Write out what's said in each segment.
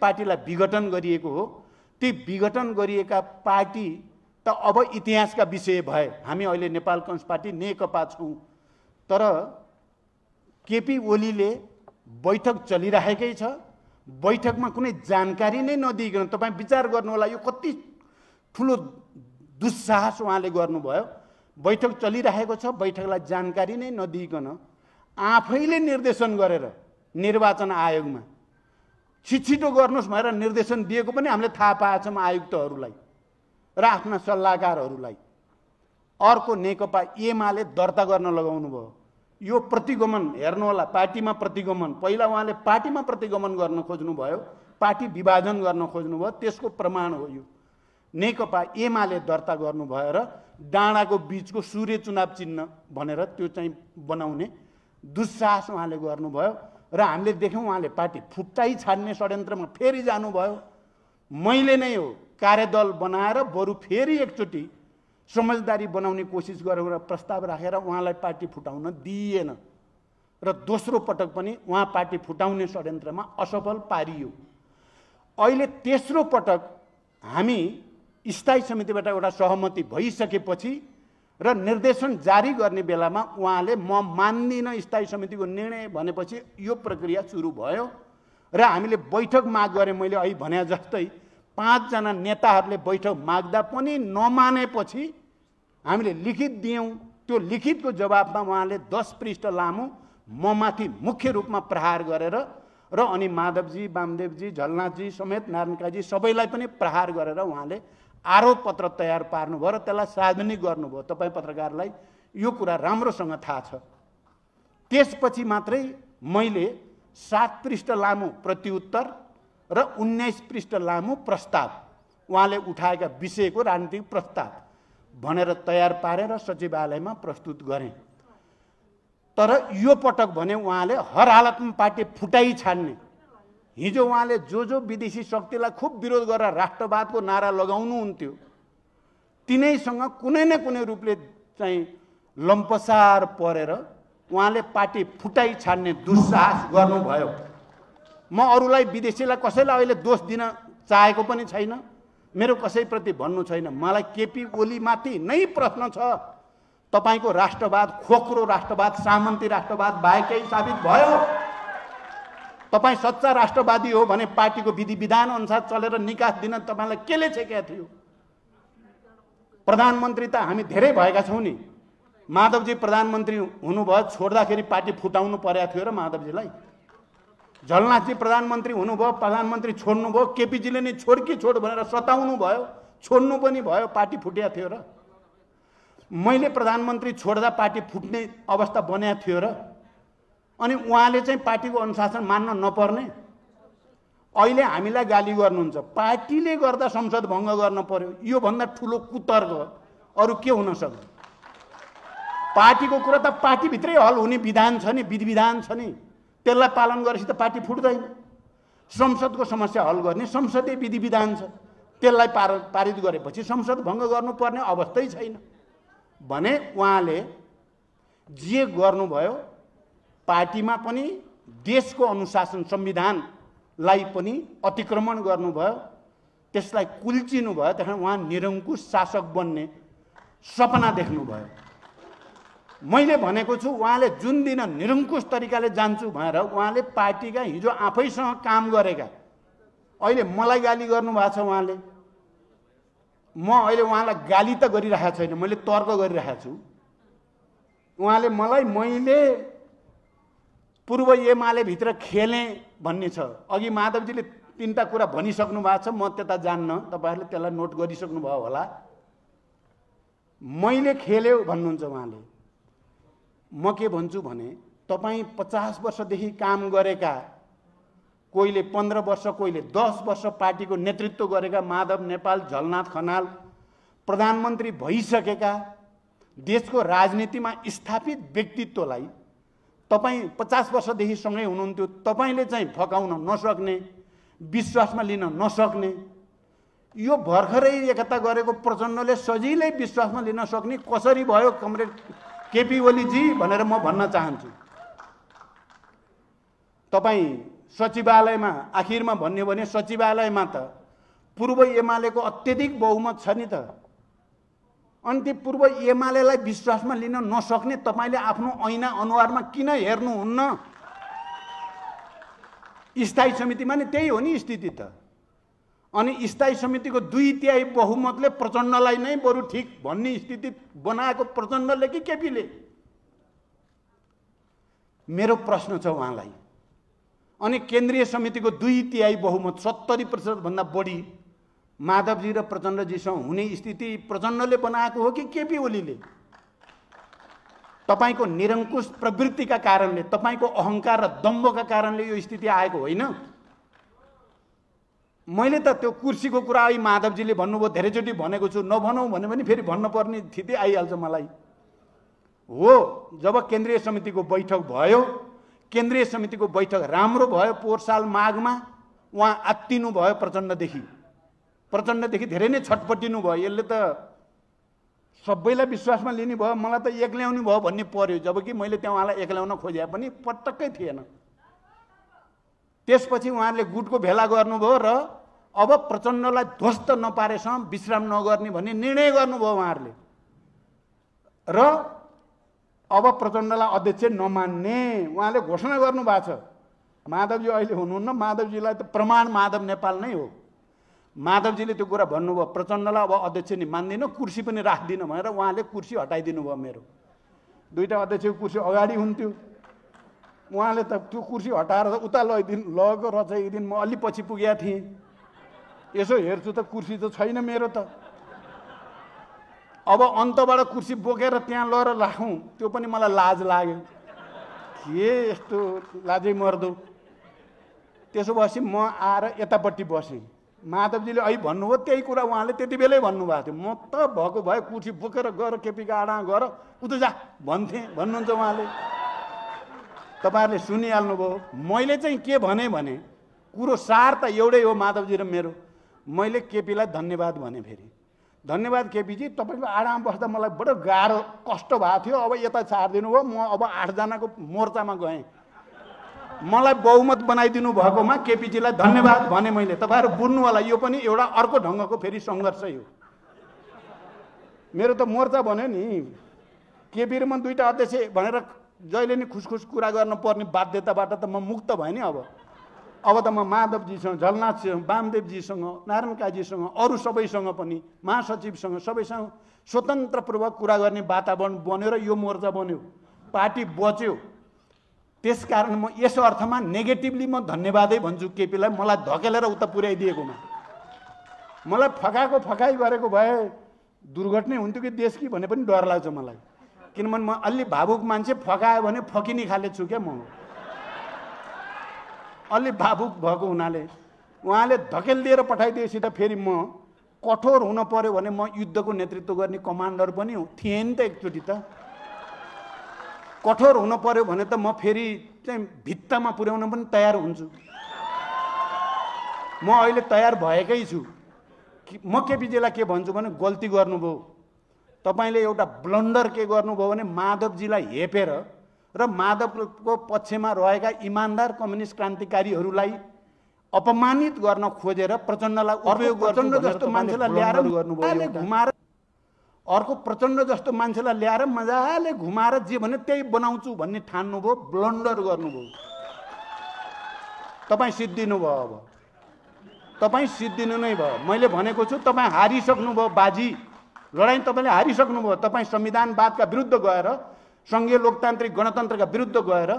पार्टीलाई विघटन गरिएको हो ती विघटन गरिएका पार्टी त अब इतिहासका विषय भए हामी अहिले नेपाल कम्युनिस्ट पार्टी नेकपा छौँ तर केपी ओलीले बैठक चलिरहेकै छ बैठकमा कुनै जानकारी नै नदिइकन तपाईँ विचार गर्नु होला यो कति ठुलो दुस्साहस उहाँले गर्नुभयो बैठक चलिरहेको छ बैठकलाई जानकारी नै नदिइकन आफैले निर्देशन गरेर निर्वाचन आयोगमा छिटो गर्नुहोस् भनेर निर्देशन दिएको पनि हामीले थाहा पाएछौँ आयुक्तहरूलाई र आफ्ना सल्लाहकारहरूलाई अर्को नेकपा एमाले दर्ता गर्न लगाउनु भयो यो प्रतिगमन हेर्नु होला पार्टीमा प्रतिगमन पहिला उहाँले पार्टीमा प्रतिगमन गर्न खोज्नुभयो पार्टी विभाजन गर्न खोज्नुभयो त्यसको प्रमाण हो यो नेकपा एमाले दर्ता गर्नुभयो र डाँडाको बिचको सूर्य चुनाव चिन्ह भनेर त्यो चाहिँ बनाउने दुस्साहस उहाँले गर्नुभयो र हामीले देख्यौँ उहाँले पार्टी फुट्टाइ छाड्ने षड्यन्त्रमा फेरि जानुभयो मैले नै हो कार्यदल बनाएर बरु फेरि एकचोटि समझदारी बनाउने कोसिस गरौँ र प्रस्ताव राखेर उहाँलाई पार्टी फुटाउन दिइएन र दोस्रो पटक पनि उहाँ पार्टी फुटाउने षड्यन्त्रमा असफल पारियो अहिले तेस्रो पटक हामी स्थायी समितिबाट एउटा सहमति भइसकेपछि र निर्देशन जारी गर्ने बेलामा उहाँले म मान्दिनँ स्थायी समितिको निर्णय भनेपछि यो प्रक्रिया सुरु भयो र हामीले बैठक माग गरेँ मैले अहिले भने जस्तै पाँचजना नेताहरूले बैठक माग्दा पनि नमानेपछि हामीले लिखित दियौँ त्यो लिखितको जवाबमा उहाँले दस पृष्ठ लामो ममाथि मुख्य रूपमा प्रहार गरेर र अनि माधवजी वामदेवजी झलनाथजी समेत नारायणकाजी सबैलाई पनि प्रहार गरेर उहाँले आरोप पत्र तयार पार्नुभयो र त्यसलाई सार्वजनिक गर्नुभयो तपाईँ पत्रकारलाई यो कुरा राम्रोसँग थाहा छ त्यसपछि मात्रै मैले सात पृष्ठ लामो प्रत्युत्तर र उन्नाइस पृष्ठ लामो प्रस्ताव उहाँले उठाएका विषयको राजनीतिक प्रस्ताव भनेर तयार पारेर सचिवालयमा प्रस्तुत गरेँ तर यो पटक भने उहाँले हर हालतमा पार्टी फुटाइ छान्ने हिजो उहाँले जो जो विदेशी शक्तिलाई खुब विरोध गरेर राष्ट्रवादको नारा लगाउनुहुन्थ्यो तिनैसँग कुनै न कुनै रूपले चाहिँ लम्पसार परेर उहाँले पार्टी फुटाइ छाड्ने दुस्साहस गर्नुभयो म अरूलाई विदेशीलाई कसैलाई अहिले दोष दिन चाहेको पनि छैन मेरो कसैप्रति भन्नु छैन मलाई केपी ओलीमाथि नै प्रश्न छ तपाईँको राष्ट्रवाद खोक्रो राष्ट्रवाद सामन्ती राष्ट्रवाद बाहेकै साबित भयो तपाईँ सच्चा राष्ट्रवादी हो भने पार्टीको विधि विधान अनुसार चलेर निकास दिन तपाईँलाई केले छेकेका थियो प्रधानमन्त्री त हामी धेरै भएका छौँ नि माधवजी प्रधानमन्त्री हुनुभयो छोड्दाखेरि पार्टी फुटाउनु परेको थियो र माधवजीलाई झलनाथजी प्रधानमन्त्री हुनुभयो प्रधानमन्त्री छोड्नुभयो केपीजीले नै छोड कि छोड भनेर सताउनु भयो छोड्नु पनि भयो पार्टी फुटिया थियो र मैले प्रधानमन्त्री छोड्दा पार्टी फुट्ने अवस्था बनाएको थियो र अनि उहाँले चाहिँ पार्टीको अनुशासन मान्न नपर्ने अहिले हामीलाई गाली गर्नुहुन्छ पार्टीले गर्दा संसद भङ्ग गर्न पर्यो योभन्दा ठुलो कुतर्क अरू के हुन सक्छ पार्टीको कुरा त पार्टीभित्रै हल हुने विधान छ नि विधि विधान छ नि त्यसलाई पालन गरेपछि त पार्टी फुट्दैन संसदको समस्या हल गर्ने संसदीय विधि विधान छ त्यसलाई पार पारित गरेपछि संसद भङ्ग गर्नुपर्ने अवस्थै छैन भने उहाँले जे गर्नुभयो पार्टीमा पनि देशको अनुशासन संविधानलाई पनि अतिक्रमण गर्नुभयो त्यसलाई कुल्चिनु भयो त्यहाँ उहाँ निरङ्कुश शासक बन्ने सपना देख्नुभयो मैले भनेको छु उहाँले जुन दिन निरङ्कुश तरिकाले जान्छु भनेर उहाँले पार्टीका हिजो आफैसँग काम गरेका अहिले मलाई गाली गर्नुभएको छ उहाँले म अहिले उहाँलाई गाली त गरिरहेको छैन मैले तर्क गरिरहेको छु उहाँले मलाई मैले पूर्व भित्र खेलेँ भन्ने छ अघि माधवजीले तिनवटा कुरा भनिसक्नु भएको छ म त्यता जान्न तपाईँहरूले त्यसलाई नोट गरिसक्नुभयो होला मैले खेल्यो भन्नुहुन्छ उहाँले म के भन्छु भने तपाईँ पचास वर्षदेखि काम गरेका कोहीले पन्ध्र वर्ष कोहीले दस वर्ष पार्टीको नेतृत्व गरेका माधव नेपाल झलनाथ खनाल प्रधानमन्त्री भइसकेका देशको राजनीतिमा स्थापित व्यक्तित्वलाई तपाईँ पचास वर्षदेखि सँगै हुनुहुन्थ्यो तपाईँले चाहिँ फकाउन नसक्ने विश्वासमा लिन नसक्ने यो भर्खरै एकता गरेको प्रचण्डले सजिलै विश्वासमा लिन सक्ने कसरी भयो कमरेड केपी ओलीजी भनेर म भन्न चाहन्छु तपाईँ सचिवालयमा आखिरमा भन्यो भने सचिवालयमा त पूर्व एमालेको अत्यधिक बहुमत छ नि त अनि पूर्व एमालेलाई विश्वासमा लिन नसक्ने तपाईँले आफ्नो ऐना अनुहारमा किन हेर्नुहुन्न स्थायी समितिमा नि त्यही हो नि स्थिति त अनि स्थायी समितिको दुई तिहाई बहुमतले प्रचण्डलाई नै बरु ठिक भन्ने स्थिति बनाएको प्रचण्डले कि केपीले मेरो प्रश्न छ उहाँलाई अनि केन्द्रीय समितिको दुई तिहाई बहुमत सत्तरी प्रतिशतभन्दा बढी माधवजी र प्रचण्डजीसँग हुने स्थिति प्रचण्डले बनाएको हो कि केपी ओलीले तपाईँको निरङ्कुश प्रवृत्तिका कारणले तपाईँको अहङ्कार र दम्बका कारणले यो स्थिति आएको होइन मैले त त्यो कुर्सीको कुरा अहिले माधवजीले भन्नुभयो धेरैचोटि भनेको छु नभनौँ भने पनि फेरि भन्नुपर्ने स्थिति आइहाल्छ मलाई हो जब केन्द्रीय समितिको बैठक भयो केन्द्रीय समितिको बैठक राम्रो भयो पोहोर साल माघमा उहाँ आत्तिनु भयो प्रचण्डदेखि प्रचण्डदेखि धेरै नै छटपटिनु भयो यसले त सबैलाई विश्वासमा लिने भयो मलाई त एक्ल्याउनु भयो भन्ने पर्यो जबकि मैले त्यहाँ उहाँलाई एक्ल्याउन खोजे पनि पटक्कै थिएन त्यसपछि उहाँहरूले गुटको भेला गर्नुभयो र अब प्रचण्डलाई ध्वस्त नपारेसम्म विश्राम नगर्ने भन्ने निर्णय गर्नुभयो उहाँहरूले र अब प्रचण्डलाई अध्यक्ष नमान्ने उहाँले घोषणा गर्नुभएको छ माधवजी अहिले हुनुहुन्न माधवजीलाई त प्रमाण माधव नेपाल नै हो माधवजीले त्यो कुरा भन्नुभयो प्रचण्डलाई अब अध्यक्ष नि मान्दिनँ कुर्सी पनि राख्दिनँ भनेर उहाँले कुर्सी हटाइदिनु भयो मेरो दुईवटा अध्यक्षको कुर्सी अगाडि हुन्थ्यो उहाँले त त्यो कुर्सी हटाएर त उता लगिदिनु लगेको दिन म अलि पछि पुगेको थिएँ यसो हेर्छु त कुर्सी त छैन मेरो त अब अन्तबाट कुर्सी बोकेर त्यहाँ लगेर राखौँ त्यो पनि मलाई लाज लाग्यो के यस्तो लाजै मर्दो त्यसो भएपछि म आएर यतापट्टि बसेँ माधवजीले अहिले भन्नुभयो त्यही कुरा उहाँले त्यति बेलै भन्नुभएको थियो म त भएको भए कुठी बोकेर गएर केपीको आँडा गएर उता जा भन्थेँ भन्नुहुन्छ उहाँले तपाईँहरूले सुनिहाल्नुभयो मैले चाहिँ के भने भने कुरो सार त एउटै हो माधवजी र मेरो मैले केपीलाई धन्यवाद भने फेरि धन्यवाद केपीजी तपाईँको आडामा बस्दा मलाई बडो गाह्रो कष्ट भएको थियो अब यता सारिदिनु भयो म अब आठजनाको मोर्चामा गएँ मलाई बहुमत बनाइदिनु भएकोमा केपिजीलाई धन्यवाद भने मैले तपाईँहरू बुझ्नु होला यो पनि एउटा अर्को ढङ्गको फेरि सङ्घर्षै हो मेरो त मोर्चा भन्यो नि केपी र म दुईवटा अध्यक्ष भनेर जहिले नि खुसखुस कुरा गर्नुपर्ने बाध्यताबाट त म मुक्त भएँ नि अब अब त म माधवजीसँग झलनाथजीसँग वामदेवजीसँग नारायण काजीसँग अरू सबैसँग पनि महासचिवसँग सबैसँग स्वतन्त्रपूर्वक कुरा गर्ने वातावरण बन्यो र यो मोर्चा बन्यो पार्टी बच्यो त्यसकारण म यस अर्थमा नेगेटिभली म धन्यवादै भन्छु केपीलाई मलाई धकेलेर उता पुर्याइदिएकोमा मलाई फकाएको फकाइ गरेको भए दुर्घटनै हुन्थ्यो कि देश कि भने पनि डर लाग्छ मलाई किनभने म अलि भावुक मान्छे फकायो भने फकिनी खाले छु क्या म अलि भावुक भएको हुनाले उहाँले धकेल दिएर पठाइदिएपछि त फेरि म कठोर हुन पऱ्यो भने म युद्धको नेतृत्व गर्ने कमान्डर पनि थिएँ नि त एकचोटि त कठोर हुन पऱ्यो भने त म फेरि चाहिँ भित्तामा पुर्याउन पनि तयार हुन्छु म अहिले तयार भएकै छु म केपिजीलाई के भन्छु भने गल्ती गर्नुभयो तपाईँले एउटा ब्लन्डर के गर्नुभयो भने माधवजीलाई हेपेर र माधवको पक्षमा रहेका इमान्दार कम्युनिस्ट क्रान्तिकारीहरूलाई अपमानित गर्न खोजेर प्रचण्डलाई उपयोग प्रचण्ड जस्तो मान्छेलाई ल्याएर गर्नुभयो घुमाएर अर्को प्रचण्ड जस्तो मान्छेलाई ल्याएर मजाले घुमाएर जे भने त्यही बनाउँछु भन्ने ठान्नुभयो ब्लन्डर गर्नुभयो तपाईँ सिद्धिनु भयो अब तपाईँ सिद्धिनु नै भयो मैले भनेको छु तपाईँ हारिसक्नुभयो बाजी लडाइँ तपाईँले हारिसक्नुभयो तपाईँ संविधानवादका विरुद्ध गएर सङ्घीय लोकतान्त्रिक गणतन्त्रका विरुद्ध गएर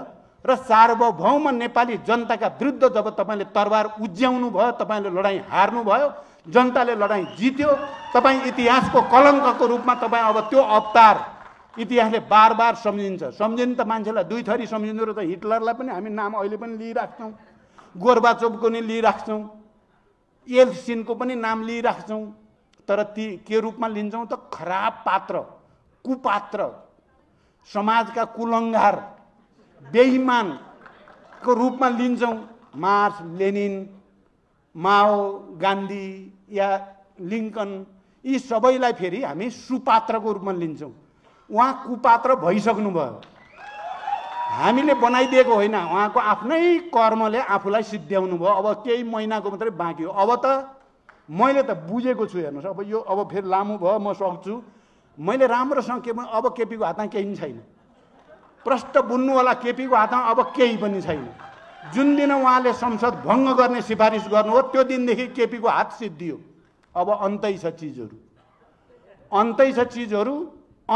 र सार्वभौम नेपाली जनताका विरुद्ध जब तपाईँले तरवार उज्याउनु भयो तपाईँले लडाइँ हार्नुभयो जनताले लडाइँ जित्यो तपाईँ इतिहासको कलङ्कको रूपमा तपाईँ अब त्यो अवतार इतिहासले बार बार सम्झिन्छ सम्झिनु त मान्छेलाई दुई थरी सम्झिँदो र त हिटलरलाई पनि हामी नाम अहिले पनि लिइराख्छौँ गोर्बाचोपको नि लिइराख्छौँ एल्सिनको पनि नाम लिइराख्छौँ तर ती के रूपमा लिन्छौँ त खराब पात्र कुपात्र समाजका कुलङ्गार बेइमानको रूपमा लिन्छौँ मार्स लेनिन माओ गान्धी या लिङ्कन यी सबैलाई फेरि हामी सुपात्रको रूपमा लिन्छौँ उहाँ कुपात्र भइसक्नुभयो हामीले बनाइदिएको होइन उहाँको आफ्नै कर्मले आफूलाई सिद्ध्याउनु भयो अब केही महिनाको मात्रै बाँकी हो अब त मैले त बुझेको छु हेर्नुहोस् अब यो अब फेरि लामो भयो म सक्छु मैले राम्रोसँग के अब केपीको हातमा केही पनि छैन प्रष्ट बुन्नु होला केपीको हातमा अब केही पनि छैन जुन दिन उहाँले संसद भङ्ग गर्ने सिफारिस गर्नु हो त्यो दिनदेखि केपीको हात सिद्धियो अब अन्तै छ चिजहरू अन्तै छ चिजहरू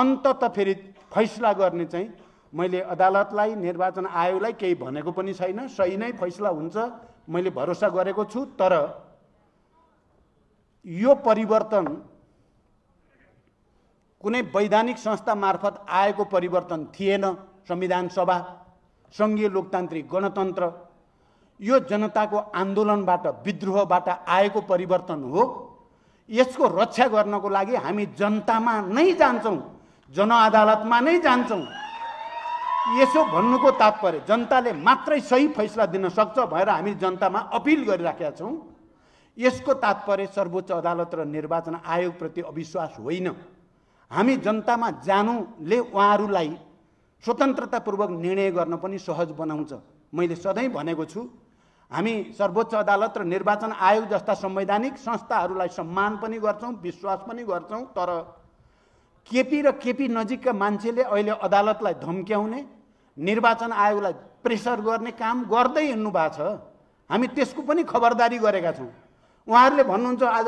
अन्त त फेरि फैसला गर्ने चाहिँ मैले अदालतलाई निर्वाचन आयोगलाई केही भनेको पनि छैन सही नै फैसला हुन्छ मैले भरोसा गरेको छु तर यो परिवर्तन कुनै वैधानिक संस्था मार्फत आएको परिवर्तन थिएन संविधान सभा सङ्घीय लोकतान्त्रिक गणतन्त्र यो जनताको आन्दोलनबाट विद्रोहबाट आएको परिवर्तन हो यसको रक्षा गर्नको लागि हामी जनतामा नै जान्छौँ जन अदालतमा नै जान्छौँ यसो भन्नुको तात्पर्य जनताले मात्रै सही फैसला दिन सक्छ भनेर हामी जनतामा अपिल गरिराखेका छौँ यसको तात्पर्य सर्वोच्च अदालत र निर्वाचन आयोगप्रति अविश्वास होइन हामी जनतामा जानुले उहाँहरूलाई स्वतन्त्रतापूर्वक निर्णय गर्न पनि सहज बनाउँछ मैले सधैँ भनेको छु हामी सर्वोच्च अदालत र निर्वाचन आयोग जस्ता संवैधानिक संस्थाहरूलाई सम्मान पनि गर्छौँ विश्वास पनि गर्छौँ तर केपी र केपी नजिकका मान्छेले अहिले अदालतलाई धम्क्याउने निर्वाचन आयोगलाई प्रेसर गर्ने काम गर्दै हिँड्नु भएको छ हामी त्यसको पनि खबरदारी गरेका छौँ उहाँहरूले भन्नुहुन्छ आज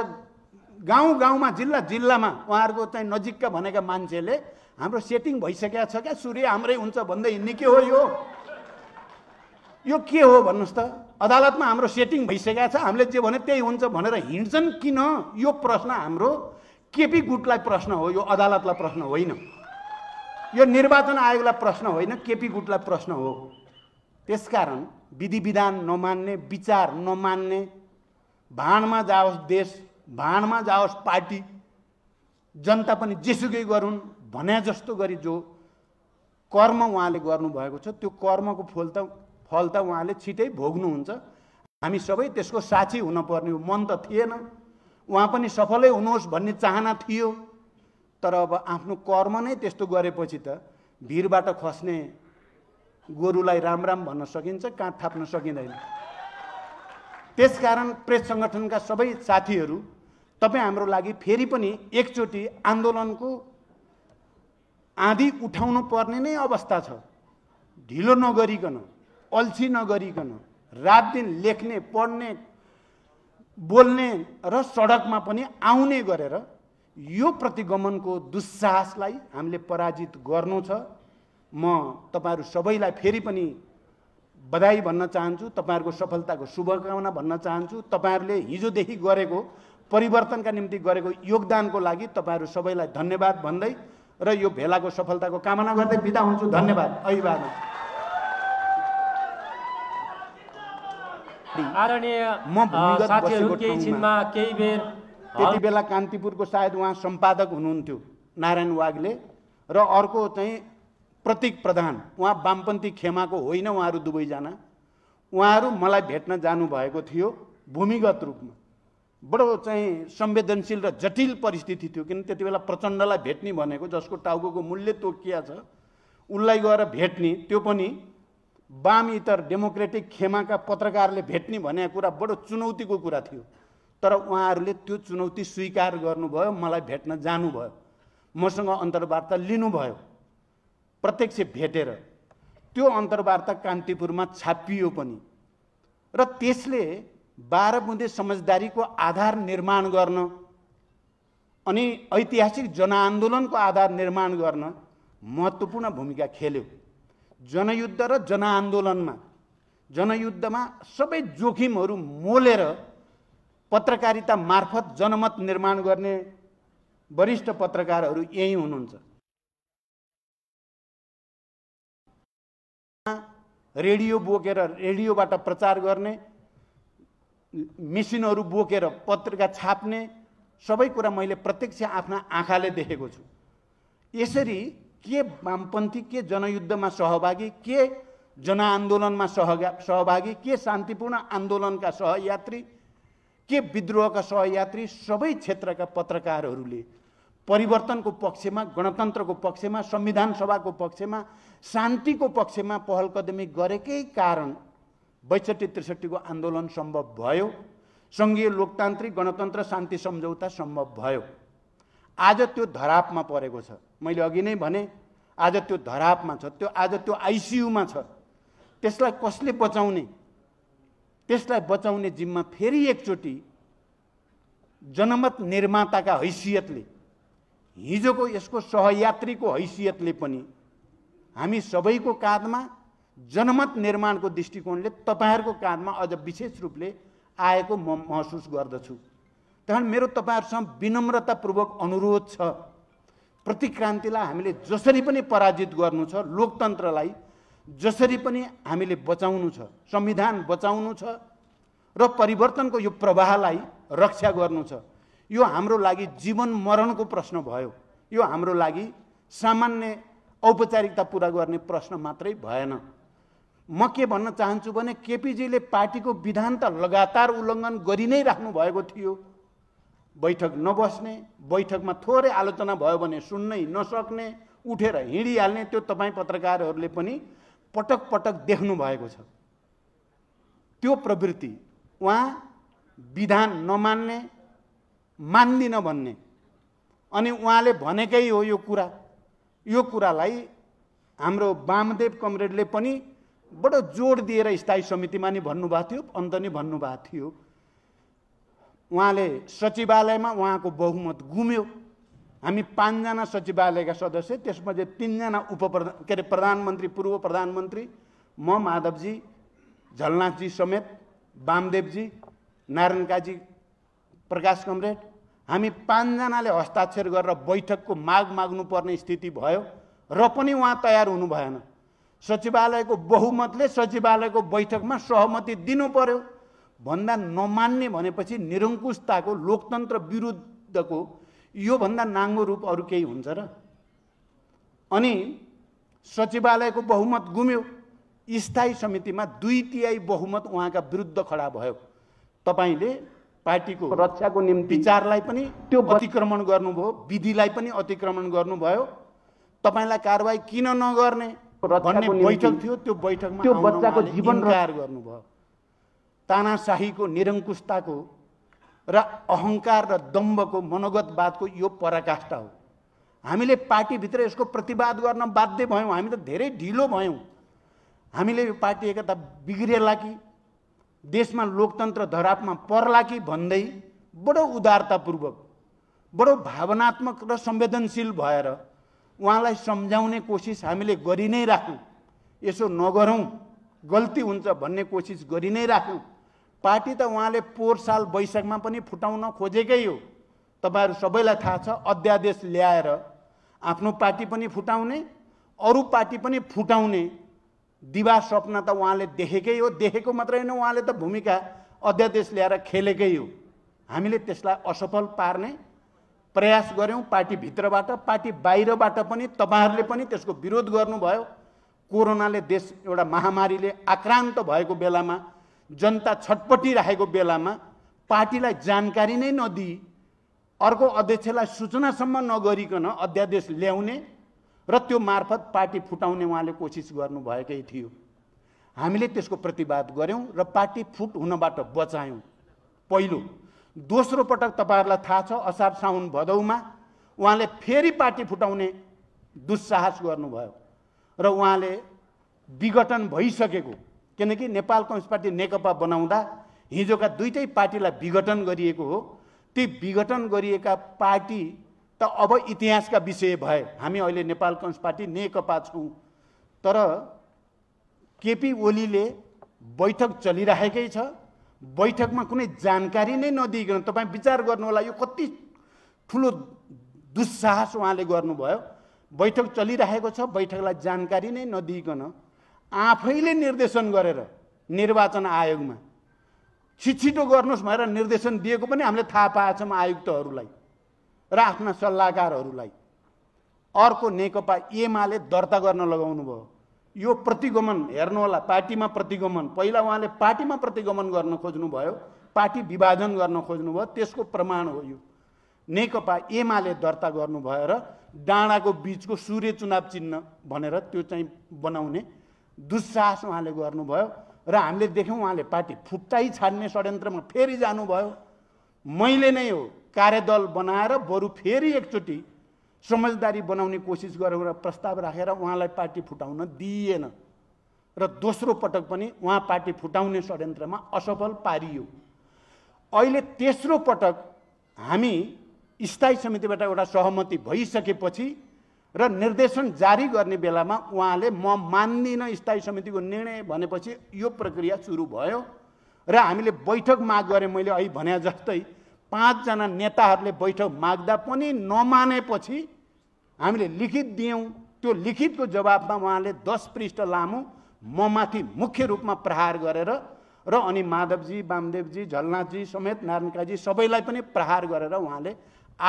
गाउँ गाउँमा जिल्ला जिल्लामा उहाँहरूको चाहिँ नजिकका भनेका मान्छेले हाम्रो सेटिङ भइसकेको छ क्या सूर्य हाम्रै हुन्छ भन्दै हिँड्ने के हो यो यो के हो भन्नुहोस् त अदालतमा हाम्रो सेटिङ भइसकेको छ हामीले जे भने त्यही हुन्छ भनेर हिँड्छन् किन यो प्रश्न हाम्रो केपी गुटलाई प्रश्न हो यो अदालतलाई प्रश्न होइन यो निर्वाचन आयोगलाई प्रश्न होइन केपी गुटलाई प्रश्न हो त्यसकारण विधि विधान नमान्ने विचार नमान्ने भाँडमा जाओस् देश भाँडमा जाओस् पार्टी जनता पनि जेसुकै गरून् भने जस्तो गरी जो कर्म उहाँले गर्नुभएको छ त्यो कर्मको फल त फल त उहाँले छिटै भोग्नुहुन्छ हामी सबै त्यसको साक्षी हुनपर्ने हो मन त थिएन उहाँ पनि सफलै हुनुहोस् भन्ने चाहना थियो तर अब आफ्नो कर्म नै त्यस्तो गरेपछि त भिरबाट खस्ने गोरुलाई राम राम भन्न सकिन्छ काँध थाप्न सकिँदैन त्यसकारण प्रेस सङ्गठनका सबै साथीहरू तपाईँ हाम्रो लागि फेरि पनि एकचोटि आन्दोलनको आँधी उठाउनु पर्ने नै अवस्था छ ढिलो नगरिकन अल्छी नगरिकन रात दिन लेख्ने पढ्ने बोल्ने र सडकमा पनि आउने गरेर यो प्रतिगमनको दुस्साहसलाई हामीले पराजित गर्नु छ म तपाईँहरू सबैलाई फेरि पनि बधाई भन्न चाहन्छु तपाईँहरूको सफलताको शुभकामना भन्न चाहन्छु तपाईँहरूले हिजोदेखि गरेको परिवर्तनका निम्ति गरेको योगदानको लागि तपाईँहरू सबैलाई धन्यवाद भन्दै र यो भेलाको सफलताको कामना गर्दै बिदा हुन्छु धन्यवाद अभिवादन त्यति बेला कान्तिपुरको सायद उहाँ सम्पादक हुनुहुन्थ्यो नारायण वागले र अर्को चाहिँ प्रतीक प्रधान उहाँ वामपन्थी खेमाको होइन उहाँहरू दुवैजना उहाँहरू मलाई भेट्न जानुभएको थियो भूमिगत रूपमा बडो चाहिँ संवेदनशील र जटिल परिस्थिति थियो किन त्यति बेला प्रचण्डलाई भेट्ने भनेको जसको टाउको मूल्य तोकिया छ उसलाई गएर भेट्ने त्यो पनि वाम इतर डेमोक्रेटिक खेमाका पत्रकारले भेट्ने भन्ने कुरा बडो चुनौतीको कुरा थियो तर उहाँहरूले त्यो चुनौती स्वीकार गर्नुभयो मलाई भेट्न जानुभयो मसँग अन्तर्वार्ता लिनुभयो प्रत्यक्ष भेटेर त्यो अन्तर्वार्ता कान्तिपुरमा छापियो पनि र त्यसले बाह्र बुँदे समझदारीको आधार निर्माण गर्न अनि ऐतिहासिक जनआन्दोलनको आधार निर्माण गर्न महत्त्वपूर्ण भूमिका खेल्यो जनयुद्ध र जनआन्दोलनमा जनयुद्धमा सबै जोखिमहरू मोलेर पत्रकारिता मार्फत जनमत निर्माण गर्ने वरिष्ठ पत्रकारहरू यहीँ हुनुहुन्छ रेडियो बोकेर रेडियोबाट प्रचार गर्ने मिसिनहरू बोकेर पत्रिका छाप्ने सबै कुरा मैले प्रत्यक्ष आफ्ना आँखाले देखेको छु यसरी के वामपन्थी के जनयुद्धमा सहभागी के जनआन्दोलनमा सहगा सहभागी के शान्तिपूर्ण आन्दोलनका सहयात्री के विद्रोहका सहयात्री सबै क्षेत्रका पत्रकारहरूले परिवर्तनको पक्षमा गणतन्त्रको पक्षमा संविधान सभाको पक्षमा शान्तिको पक्षमा पहल कदमी गरेकै कारण बैसठी त्रिसठीको आन्दोलन सम्भव भयो सङ्घीय लोकतान्त्रिक गणतन्त्र शान्ति सम्झौता सम्भव भयो आज त्यो धरापमा परेको छ मैले अघि नै भने आज त्यो धरापमा छ त्यो आज त्यो आइसियुमा छ त्यसलाई कसले बचाउने त्यसलाई बचाउने जिम्मा फेरि एकचोटि जनमत निर्माताका हैसियतले हिजोको यसको सहयात्रीको हैसियतले पनि हामी सबैको काँधमा जनमत निर्माणको दृष्टिकोणले तपाईँहरूको काँधमा अझ विशेष रूपले आएको म महसुस गर्दछु त्यहाँ मेरो तपाईँहरूसँग विनम्रतापूर्वक अनुरोध छ प्रतिक्रान्तिलाई हामीले जसरी पनि पराजित गर्नु छ लोकतन्त्रलाई जसरी पनि हामीले बचाउनु छ संविधान बचाउनु छ र परिवर्तनको यो प्रवाहलाई रक्षा गर्नु छ यो हाम्रो लागि जीवन मरणको प्रश्न भयो यो हाम्रो लागि सामान्य औपचारिकता पुरा गर्ने प्रश्न मात्रै भएन म के भन्न चाहन्छु भने केपिजीले पार्टीको विधान त लगातार उल्लङ्घन गरि नै राख्नु भएको थियो बैठक नबस्ने बैठकमा थोरै आलोचना भयो भने सुन्नै नसक्ने उठेर हिँडिहाल्ने त्यो तपाईँ पत्रकारहरूले पनि पटक पटक देख्नु भएको छ त्यो प्रवृत्ति उहाँ विधान नमान्ने मान्दिनँ भन्ने अनि उहाँले भनेकै हो यो कुरा यो कुरालाई हाम्रो वामदेव कमरेडले पनि बडो जोड दिएर स्थायी समितिमा नि भन्नुभएको थियो अन्त नि भन्नुभएको थियो उहाँले सचिवालयमा उहाँको बहुमत गुम्यो हामी पाँचजना सचिवालयका सदस्य त्यसमध्ये तिनजना उप के अरे प्रधानमन्त्री पूर्व प्रधानमन्त्री म माधवजी झलनाथजी समेत वामदेवजी नारायणकाजी प्रकाश कमरेड हामी पाँचजनाले हस्ताक्षर गरेर बैठकको माग माग्नुपर्ने स्थिति भयो र पनि उहाँ तयार हुनु भएन सचिवालयको बहुमतले सचिवालयको बैठकमा सहमति दिनु पर्यो भन्दा नमान्ने भनेपछि निरङ्कुशताको लोकतन्त्र विरुद्धको योभन्दा नाङ्गो रूप अरू केही हुन्छ र अनि सचिवालयको बहुमत गुम्यो स्थायी समितिमा दुई तिहाई बहुमत उहाँका विरुद्ध खडा भयो तपाईँले पार्टीको रक्षाको निम्ति विचारलाई पनि त्यो अतिक्रमण गर्नुभयो विधिलाई पनि अतिक्रमण गर्नुभयो तपाईँलाई कारवाही किन नगर्ने बैठक थियो त्यो बैठकमा त्यो बच्चाको जीवन तयार गर्नुभयो तानाशाहीको निरङ्कुशताको र अहङ्कार र दम्बको मनोगतवादको यो पराकाष्ठा हो हामीले पार्टीभित्र यसको प्रतिवाद गर्न बाध्य भयौँ हामी त धेरै ढिलो भयौँ हामीले यो पार्टी एकता बिग्रेला कि देशमा लोकतन्त्र धरापमा पर्ला कि भन्दै बडो उदारतापूर्वक बडो भावनात्मक र संवेदनशील भएर उहाँलाई सम्झाउने कोसिस हामीले गरि नै राख्यौँ यसो नगरौँ गल्ती हुन्छ भन्ने कोसिस गरि नै राख्यौँ पार्टी त उहाँले पोहोर साल वैशाखमा पनि फुटाउन खोजेकै हो तपाईँहरू सबैलाई थाहा छ अध्यादेश ल्याएर आफ्नो पार्टी पनि फुटाउने अरू पार्टी पनि फुटाउने दिवा सपना त उहाँले देखेकै हो देखेको मात्रै होइन उहाँले त भूमिका अध्यादेश ल्याएर खेलेकै हो हामीले त्यसलाई असफल पार्ने प्रयास गऱ्यौँ पार्टीभित्रबाट पार्टी बाहिरबाट पनि तपाईँहरूले पनि त्यसको विरोध गर्नुभयो कोरोनाले देश एउटा महामारीले आक्रान्त भएको बेलामा जनता छटपटिरहेको बेलामा पार्टीलाई जानकारी नै नदिई अर्को अध्यक्षलाई सूचनासम्म नगरिकन अध्यादेश ल्याउने र त्यो मार्फत पार्टी फुटाउने उहाँले कोसिस गर्नुभएकै थियो हामीले त्यसको प्रतिवाद गऱ्यौँ र पार्टी फुट हुनबाट बचायौँ पहिलो दोस्रो पटक तपाईँहरूलाई थाहा छ असार साउन भदौमा उहाँले फेरि पार्टी फुटाउने दुस्साहस गर्नुभयो र उहाँले विघटन भइसकेको किनकि नेपाल कम्युनिस्ट पार्टी नेकपा बनाउँदा हिजोका दुइटै पार्टीलाई विघटन गरिएको हो ती विघटन गरिएका पार्टी त अब इतिहासका विषय भए हामी अहिले नेपाल कम्युनिस्ट पार्टी नेकपा छौँ तर केपी ओलीले बैठक चलिराखेकै छ बैठकमा कुनै जानकारी नै नदिइकन तपाईँ विचार गर्नु होला यो कति ठुलो दुस्साहस उहाँले गर्नुभयो बैठक चलिरहेको छ बैठकलाई जानकारी नै नदिइकन आफैले निर्देशन गरेर निर्वाचन आयोगमा छिटो गर्नुहोस् भनेर निर्देशन दिएको पनि हामीले थाहा पाएछौँ आयुक्तहरूलाई र आफ्ना सल्लाहकारहरूलाई अर्को नेकपा एमाले दर्ता गर्न लगाउनु भयो यो प्रतिगमन हेर्नु होला पार्टीमा प्रतिगमन पहिला उहाँले पार्टीमा प्रतिगमन गर्न खोज्नुभयो पार्टी विभाजन गर्न खोज्नुभयो त्यसको प्रमाण हो यो नेकपा एमाले दर्ता गर्नुभयो र डाँडाको बिचको सूर्य चुनाव चिन्ह भनेर त्यो चाहिँ बनाउने दुस्साहस उहाँले गर्नुभयो र हामीले देख्यौँ उहाँले पार्टी फुट्टाइ छाड्ने षड्यन्त्रमा फेरि जानुभयो मैले नै हो कार्यदल बनाएर बरु फेरि एकचोटि समझदारी बनाउने कोसिस गरेर प्रस्ताव राखेर उहाँलाई पार्टी फुटाउन दिइएन र दोस्रो पटक पनि उहाँ पार्टी फुटाउने षड्यन्त्रमा असफल पारियो अहिले तेस्रो पटक हामी स्थायी समितिबाट एउटा सहमति भइसकेपछि र निर्देशन जारी गर्ने बेलामा उहाँले म मान्दिनँ स्थायी समितिको निर्णय भनेपछि यो प्रक्रिया सुरु भयो र हामीले बैठक माग गरेँ मैले अहिले भने जस्तै पाँचजना नेताहरूले बैठक माग्दा पनि नमानेपछि हामीले लिखित दियौँ त्यो लिखितको जवाबमा उहाँले दस पृष्ठ लामो ममाथि मुख्य रूपमा प्रहार गरेर र अनि माधवजी वामदेवजी झलनाथजी समेत नारायणकाजी सबैलाई पनि प्रहार गरेर उहाँले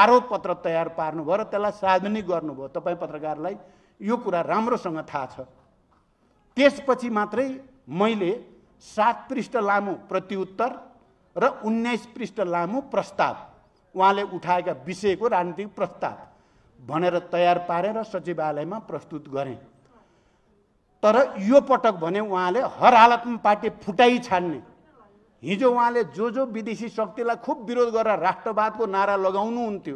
आरोप पत्र तयार पार्नुभयो र त्यसलाई सार्वजनिक गर्नुभयो तपाईँ पत्रकारलाई यो कुरा राम्रोसँग थाहा छ त्यसपछि मात्रै मैले सात पृष्ठ लामो प्रत्युत्तर र उन्नाइस पृष्ठ लामो प्रस्ताव उहाँले उठाएका विषयको राजनीतिक प्रस्ताव भनेर तयार पारेर सचिवालयमा प्रस्तुत गरेँ तर यो पटक भने उहाँले हर हालतमा पार्टी फुटाइ छाड्ने हिजो उहाँले जो जो विदेशी शक्तिलाई खुब विरोध गरेर राष्ट्रवादको नारा लगाउनुहुन्थ्यो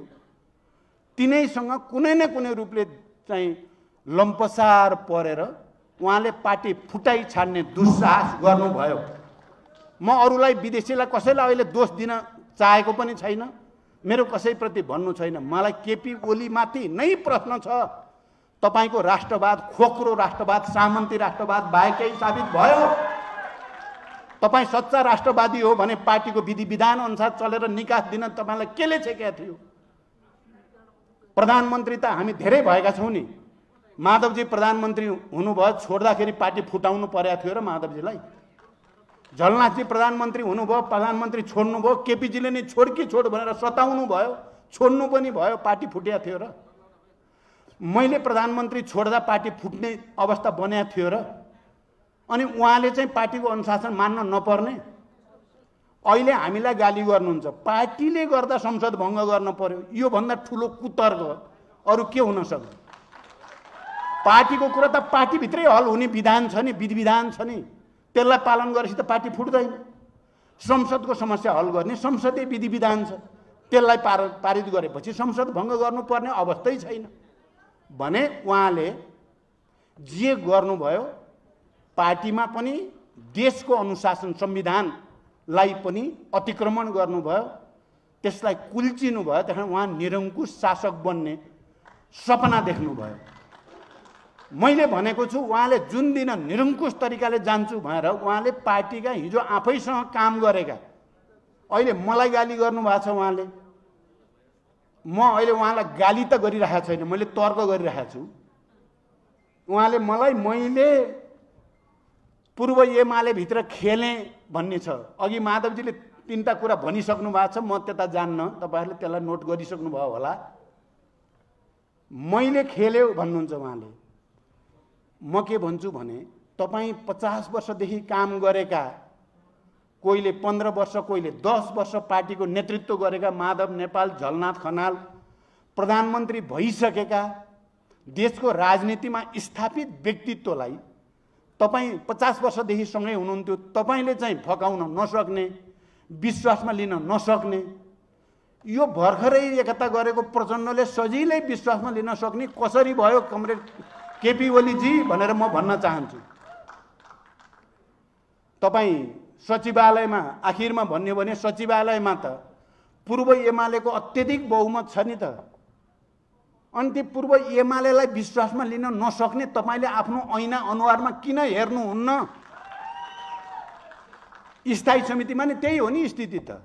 तिनैसँग कुनै न कुनै रूपले चाहिँ लम्पसार परेर उहाँले पार्टी फुटाइ छाड्ने दुस्साहस गर्नुभयो म अरूलाई विदेशीलाई कसैलाई अहिले दोष दिन चाहेको पनि छैन मेरो कसैप्रति भन्नु छैन मलाई केपी ओलीमाथि नै प्रश्न छ तपाईँको राष्ट्रवाद खोक्रो राष्ट्रवाद सामन्ती राष्ट्रवाद बाहेकै साबित भयो तपाईँ सच्चा राष्ट्रवादी हो भने पार्टीको विधि विधान अनुसार चलेर निकास दिन तपाईँलाई केले छेकेका थियो प्रधानमन्त्री त हामी धेरै भएका छौँ नि माधवजी प्रधानमन्त्री हुनुभयो छोड्दाखेरि पार्टी फुटाउनु परेको थियो र माधवजीलाई झलनाथजी प्रधानमन्त्री हुनुभयो प्रधानमन्त्री छोड्नुभयो केपिजीले नै छोड कि छोड भनेर सताउनु भयो छोड्नु पनि भयो पार्टी फुटिया थियो र मैले प्रधानमन्त्री छोड्दा पार्टी फुट्ने अवस्था बनाएको थियो र अनि उहाँले चाहिँ पार्टीको अनुशासन मान्न नपर्ने अहिले हामीलाई गाली गर्नुहुन्छ पार्टीले गर्दा संसद भङ्ग गर्न पर्यो योभन्दा ठुलो कुतर्क अरू के हुन सक्छ पार्टीको कुरा त पार्टीभित्रै हल हुने विधान छ नि विधि विधान छ नि त्यसलाई पालन गरेपछि त पार्टी फुट्दैन संसदको समस्या हल गर्ने संसदीय विधि विधान छ त्यसलाई पार पारित गरेपछि संसद भङ्ग गर्नुपर्ने अवस्थै छैन भने उहाँले जे गर्नुभयो पार्टीमा पनि देशको अनुशासन संविधानलाई पनि अतिक्रमण गर्नुभयो त्यसलाई कुल्चिनु भयो त्यहाँ उहाँ निरङ्कुश शासक बन्ने सपना देख्नुभयो मैले भनेको छु उहाँले जुन दिन निरङ्कुश तरिकाले जान्छु भनेर उहाँले पार्टीका हिजो आफैसँग काम गरेका अहिले मलाई गाली गर्नुभएको छ उहाँले म अहिले उहाँलाई गाली त गरिरहेको छैन मैले तर्क गरिरहेको छु उहाँले मलाई मैले पूर्व एमाले भित्र खेलेँ भन्ने छ अघि माधवजीले तिनवटा कुरा भनिसक्नु भएको छ म त्यता जान्न तपाईँहरूले त्यसलाई नोट गरिसक्नुभयो होला मैले खेल्यो भन्नुहुन्छ उहाँले म के भन्छु भने तपाईँ पचास वर्षदेखि काम गरेका कोहीले पन्ध्र वर्ष कोहीले दस वर्ष पार्टीको नेतृत्व गरेका माधव नेपाल झलनाथ खनाल प्रधानमन्त्री भइसकेका देशको राजनीतिमा स्थापित व्यक्तित्वलाई तपाईँ पचास वर्षदेखि सँगै हुनुहुन्थ्यो तपाईँले चाहिँ फकाउन नसक्ने विश्वासमा लिन नसक्ने यो भर्खरै एकता गरेको प्रचण्डले सजिलै विश्वासमा लिन सक्ने कसरी भयो कमरेड केपी ओलीजी भनेर म भन्न चाहन्छु तपाईँ सचिवालयमा आखिरमा भन्यो भने सचिवालयमा त पूर्व एमालेको अत्यधिक बहुमत छ नि त अनि त्यो पूर्व एमालेलाई विश्वासमा लिन नसक्ने तपाईँले आफ्नो ऐना अनुहारमा किन हेर्नुहुन्न स्थायी समितिमा नि त्यही हो नि स्थिति त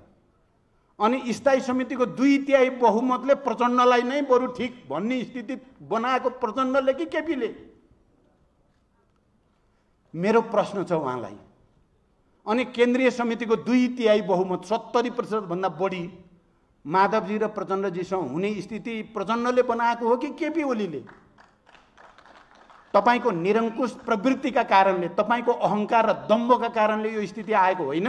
अनि स्थायी समितिको दुई तिहाई बहुमतले प्रचण्डलाई नै बरु ठिक भन्ने स्थिति बनाएको प्रचण्डले कि केपीले मेरो प्रश्न छ उहाँलाई अनि केन्द्रीय समितिको दुई तिहाई बहुमत सत्तरी प्रतिशतभन्दा बढी माधवजी र प्रचण्डजीसँग हुने स्थिति प्रचण्डले बनाएको हो कि केपी ओलीले तपाईँको निरङ्कुश प्रवृत्तिका कारणले तपाईँको अहङ्कार र दम्बका कारणले यो स्थिति आएको होइन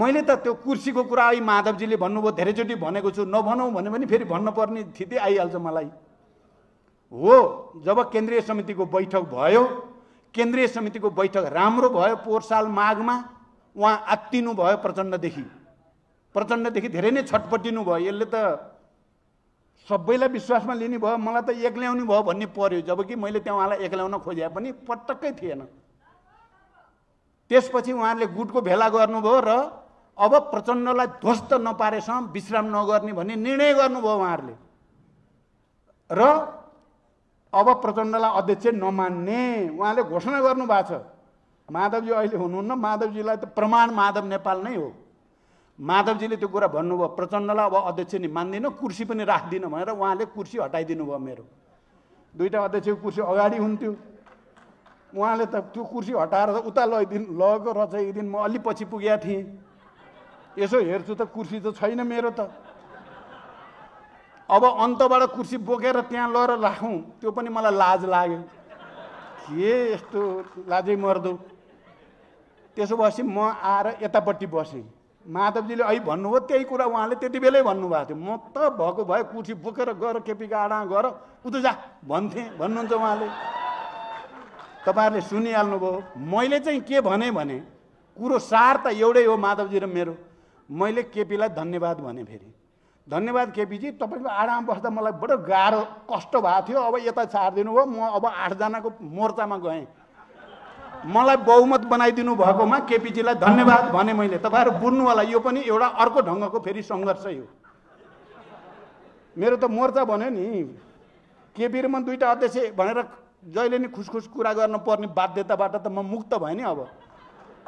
मैले त त्यो कुर्सीको कुरा अहिले माधवजीले भन्नुभयो धेरैचोटि भनेको छु नभनौँ भने पनि फेरि भन्नुपर्ने स्थिति आइहाल्छ मलाई हो जब केन्द्रीय समितिको बैठक भयो केन्द्रीय समितिको बैठक राम्रो भयो पोहोर साल माघमा उहाँ आत्तिनु भयो प्रचण्डदेखि प्रचण्डदेखि धेरै नै छटपटिनु भयो यसले त सबैलाई विश्वासमा लिने भयो मलाई त एक्ल्याउनु भयो भन्ने पर्यो जबकि मैले त्यहाँ उहाँलाई एक्ल्याउन खोजे पनि पटक्कै थिएन त्यसपछि उहाँहरूले गुटको भेला गर्नुभयो र अब प्रचण्डलाई ध्वस्त नपारेसम्म विश्राम नगर्ने भन्ने निर्णय गर्नुभयो उहाँहरूले र अब प्रचण्डलाई अध्यक्ष नमान्ने उहाँले घोषणा गर्नुभएको छ माधवजी अहिले हुनुहुन्न माधवजीलाई त प्रमाण माधव नेपाल नै हो माधवजीले त्यो कुरा भन्नुभयो प्रचण्डलाई अब अध्यक्ष नि मान्दिनँ कुर्सी पनि राख्दिनँ भनेर उहाँले कुर्सी हटाइदिनु भयो मेरो दुइटा अध्यक्षको कुर्सी अगाडि हुन्थ्यो उहाँले त त्यो कुर्सी हटाएर त उता लगिदिनु लगेको र चाहिँ एक दिन म अलि पछि पुगेका थिएँ यसो हेर्छु त कुर्सी त छैन मेरो त अब अन्तबाट कुर्सी बोकेर त्यहाँ लगेर राखौँ त्यो पनि मलाई लाज लाग्यो के यस्तो लाजै मर्दो त्यसो भएपछि म आएर यतापट्टि बसेँ माधवजीले अहिले भन्नुभयो त्यही कुरा उहाँले त्यति बेलै भन्नुभएको थियो म त भएको भए कुर्सी बोकेर गएर केपी गाडा गएर उता जा भन्थेँ भन्नुहुन्छ उहाँले तपाईँहरूले सुनिहाल्नुभयो मैले चाहिँ के भने कुरो सार त एउटै हो माधवजी र मेरो मैले केपीलाई धन्यवाद भने फेरि धन्यवाद केपीजी तपाईँको आडामा बस्दा मलाई बडो गाह्रो कष्ट भएको थियो अब यता छाडिदिनु भयो म अब आठजनाको मोर्चामा गएँ मलाई बहुमत बनाइदिनु भएकोमा केपीजीलाई धन्यवाद भने मैले तपाईँहरू बुझ्नु होला यो पनि एउटा अर्को ढङ्गको फेरि सङ्घर्षै हो मेरो त मोर्चा भन्यो नि केपी र म दुईवटा अध्यक्ष भनेर जहिले नि खुसखुस कुरा गर्नुपर्ने बाध्यताबाट त म मुक्त भएँ नि अब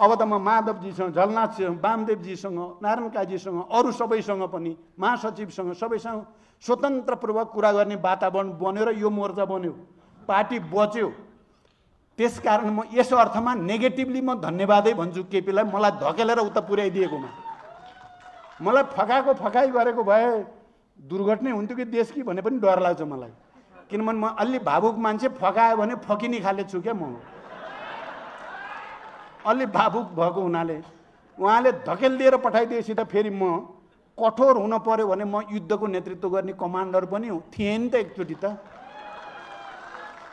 अब त म माधवजीसँग झलनाथजीसँग वामदेवजीसँग नारायण काजीसँग अरू सबैसँग पनि महासचिवसँग सबैसँग स्वतन्त्रपूर्वक कुरा गर्ने वातावरण बन्यो र यो मोर्चा बन्यो पार्टी बच्यो त्यसकारण म यस अर्थमा नेगेटिभली म धन्यवादै भन्छु केपीलाई मलाई धकेलेर उता पुर्याइदिएकोमा मलाई फकाएको फकाइ गरेको भए दुर्घटना हुन्थ्यो कि देश कि भने पनि डर लाग्छ मलाई किनभने म अलि भावुक मान्छे फकायो भने फकिने खाले छु क्या म अलि भावुक भएको हुनाले उहाँले धकेल दिएर पठाइदिएपछि त फेरि म कठोर हुन पऱ्यो भने म युद्धको नेतृत्व गर्ने कमान्डर पनि थिएँ नि त एकचोटि त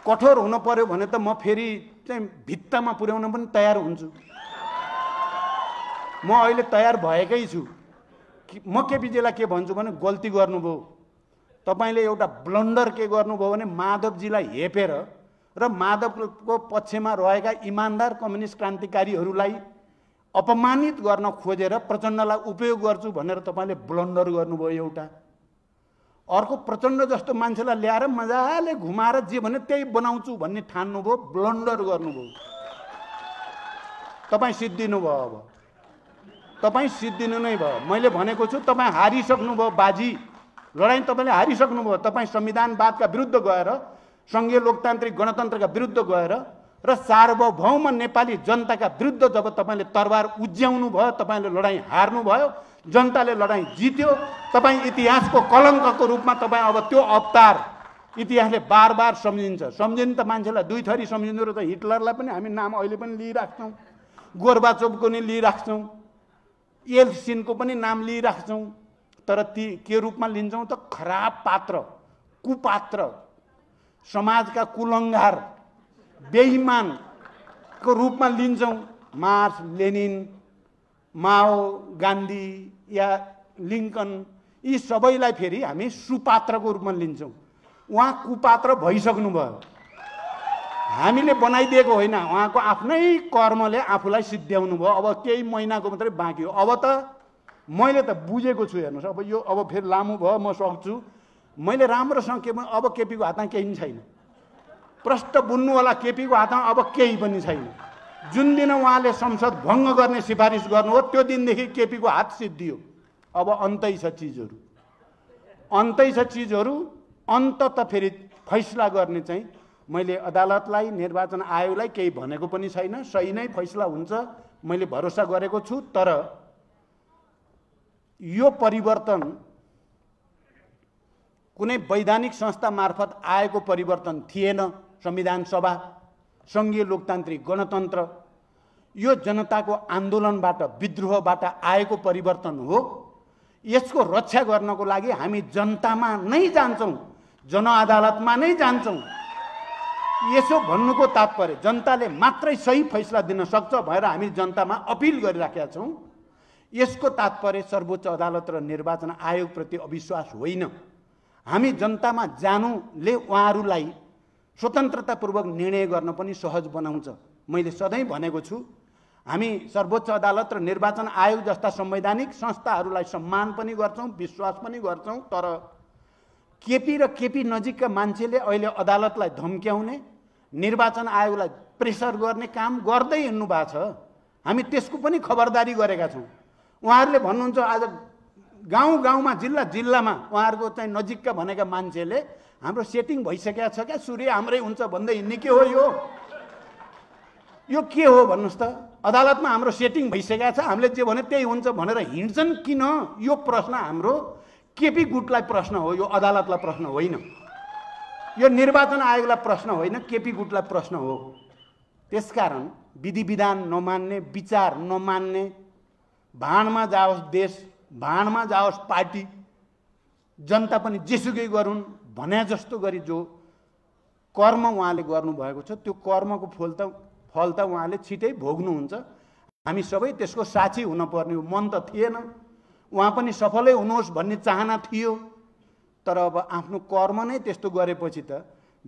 कठोर हुन पऱ्यो भने त म फेरि चाहिँ भित्तामा पुर्याउन पनि तयार हुन्छु म अहिले तयार भएकै छु म केपिजीलाई के भन्छु भने गल्ती गर्नुभयो तपाईँले एउटा ब्लन्डर के गर्नुभयो भने माधवजीलाई हेपेर र माधवको पक्षमा रहेका इमान्दार कम्युनिस्ट क्रान्तिकारीहरूलाई अपमानित गर्न खोजेर प्रचण्डलाई उपयोग गर्छु भनेर तपाईँले ब्लन्डर गर्नुभयो एउटा अर्को प्रचण्ड जस्तो मान्छेलाई ल्याएर मजाले घुमाएर जे भने त्यही बनाउँछु भन्ने ठान्नुभयो ब्लन्डर गर्नुभयो तपाईँ भयो अब तपाईँ सिद्धिनु नै भयो मैले भनेको छु तपाईँ हारिसक्नुभयो बाजी लडाइँ तपाईँले हारिसक्नुभयो तपाईँ संविधानवादका विरुद्ध गएर सङ्घीय लोकतान्त्रिक गणतन्त्रका विरुद्ध गएर र सार्वभौम नेपाली जनताका विरुद्ध जब तपाईँले तरवार उज्याउनु भयो तपाईँले लडाइँ हार्नुभयो जनताले लडाइँ जित्यो तपाईँ इतिहासको कलङ्कको रूपमा तपाईँ अब त्यो अवतार इतिहासले बार बार सम्झिन्छ सम्झिनु त मान्छेलाई दुई थरी सम्झिनु र त हिटलरलाई पनि हामी नाम अहिले पनि लिइराख्छौँ गोर्बाचोपको नि लिइराख्छौँ एल्सिनको पनि नाम लिइराख्छौँ तर ती के रूपमा लिन्छौँ त खराब पात्र कुपात्र समाजका कुलङ्गार बेइमानको रूपमा लिन्छौँ मार्स लेनिन माओ गान्धी या लिङ्कन यी सबैलाई फेरि हामी सुपात्रको रूपमा लिन्छौँ उहाँ कुपात्र भइसक्नुभयो हामीले बनाइदिएको होइन उहाँको आफ्नै कर्मले आफूलाई सिद्ध्याउनु भयो अब केही महिनाको मात्रै बाँकी हो अब त मैले त बुझेको छु हेर्नुहोस् अब यो अब फेरि लामो भयो म सक्छु मैले राम्रोसँग के भन्नु अब केपीको हातमा केही पनि छैन प्रष्ट होला केपीको हातमा अब केही पनि छैन जुन दिन उहाँले संसद भङ्ग गर्ने सिफारिस गर्नु हो त्यो दिनदेखि केपीको हात सिद्धियो अब अन्तै छ चिजहरू अन्तै छ चिजहरू अन्त त फेरि फैसला गर्ने चाहिँ मैले अदालतलाई निर्वाचन आयोगलाई केही भनेको पनि छैन सही नै फैसला हुन्छ मैले भरोसा गरेको छु तर यो परिवर्तन कुनै वैधानिक संस्था मार्फत आएको परिवर्तन थिएन संविधान सभा सङ्घीय लोकतान्त्रिक गणतन्त्र यो जनताको आन्दोलनबाट विद्रोहबाट आएको परिवर्तन हो यसको रक्षा गर्नको लागि हामी जनतामा नै जान्छौँ जन अदालतमा नै जान्छौँ यसो भन्नुको तात्पर्य जनताले मात्रै सही फैसला दिन सक्छ भनेर हामी जनतामा अपिल गरिराखेका छौँ यसको तात्पर्य सर्वोच्च अदालत र निर्वाचन आयोगप्रति अविश्वास होइन हामी जनतामा जानुले उहाँहरूलाई स्वतन्त्रतापूर्वक निर्णय गर्न पनि सहज बनाउँछ मैले सधैँ भनेको छु हामी सर्वोच्च अदालत र निर्वाचन आयोग जस्ता संवैधानिक संस्थाहरूलाई सम्मान पनि गर्छौँ विश्वास पनि गर्छौँ तर केपी र केपी नजिकका मान्छेले अहिले अदालतलाई धम्क्याउने निर्वाचन आयोगलाई प्रेसर गर्ने काम गर्दै हिँड्नु भएको छ हामी त्यसको पनि खबरदारी गरेका छौँ उहाँहरूले भन्नुहुन्छ आज गाउँ गाउँमा जिल्ला जिल्लामा उहाँहरूको चाहिँ नजिकका भनेका मान्छेले हाम्रो सेटिङ भइसकेको छ क्या सूर्य हाम्रै हुन्छ भन्दै हिँड्ने के हो यो यो के हो भन्नुहोस् त अदालतमा हाम्रो सेटिङ भइसकेको छ हामीले जे भने त्यही हुन्छ भनेर हिँड्छन् किन यो प्रश्न हाम्रो केपी गुटलाई प्रश्न हो यो अदालतलाई प्रश्न होइन यो निर्वाचन आयोगलाई प्रश्न होइन केपी गुटलाई प्रश्न हो त्यसकारण विधि विधान नमान्ने विचार नमान्ने भाँडमा जाओस् देश भाँडमा जाओस् पार्टी जनता पनि जेसुकै गरून् भने जस्तो गरी जो कर्म उहाँले गर्नुभएको छ त्यो कर्मको फल त फल त उहाँले छिटै भोग्नुहुन्छ हामी सबै त्यसको साक्षी हुनपर्ने हो मन त थिएन उहाँ पनि सफलै हुनुहोस् भन्ने चाहना थियो तर अब आफ्नो कर्म नै त्यस्तो गरेपछि त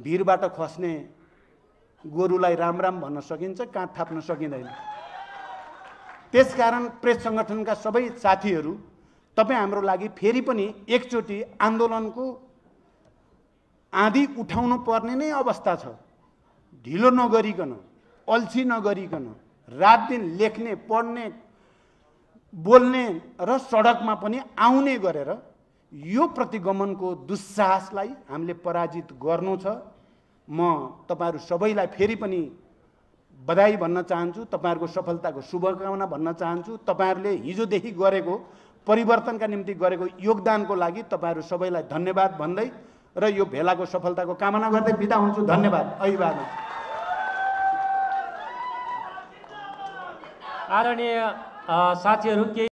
भिरबाट खस्ने गोरुलाई राम राम भन्न सकिन्छ काँध थाप्न सकिँदैन त्यसकारण प्रेस सङ्गठनका सबै साथीहरू तपाईँ हाम्रो लागि फेरि पनि एकचोटि आन्दोलनको आँधी उठाउनु पर्ने नै अवस्था छ ढिलो नगरिकन अल्छी नगरिकन रात दिन लेख्ने पढ्ने बोल्ने र सडकमा पनि आउने गरेर यो प्रतिगमनको दुस्साहसलाई हामीले पराजित गर्नु छ म तपाईँहरू सबैलाई फेरि पनि बधाई भन्न चाहन्छु तपाईँहरूको सफलताको शुभकामना भन्न चाहन्छु तपाईँहरूले हिजोदेखि गरेको परिवर्तनका निम्ति गरेको योगदानको लागि तपाईँहरू सबैलाई धन्यवाद भन्दै र यो भेलाको सफलताको कामना गर्दै बिदा हुन्छु धन्यवाद अभिवादन आदरणीय साथीहरू केही